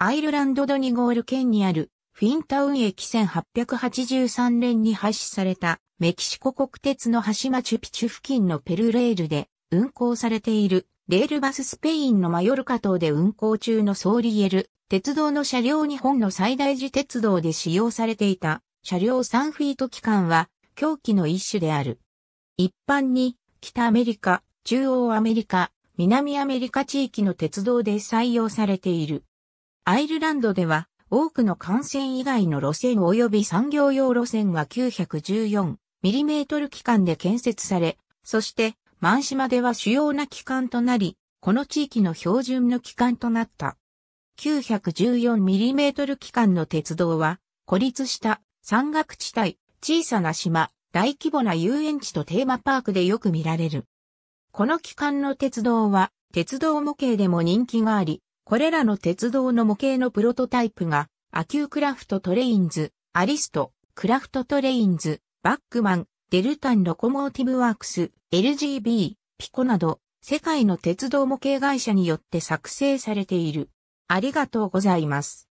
アイルランドドニゴール県にあるフィンタウン駅1883年に廃止されたメキシコ国鉄の橋マチュピチュ付近のペルレールで運行されているレールバススペインのマヨルカ島で運行中のソーリエル鉄道の車両日本の最大時鉄道で使用されていた車両3フィート機関は狂気の一種である。一般に北アメリカ、中央アメリカ、南アメリカ地域の鉄道で採用されている。アイルランドでは、多くの幹線以外の路線及び産業用路線が 914mm 機関で建設され、そして、満島では主要な機関となり、この地域の標準の機関となった。914mm 機関の鉄道は、孤立した山岳地帯、小さな島、大規模な遊園地とテーマパークでよく見られる。この機関の鉄道は、鉄道模型でも人気があり、これらの鉄道の模型のプロトタイプが、アキュークラフトトレインズ、アリスト、クラフトトレインズ、バックマン、デルタンロコモーティブワークス、LGB、ピコなど、世界の鉄道模型会社によって作成されている。ありがとうございます。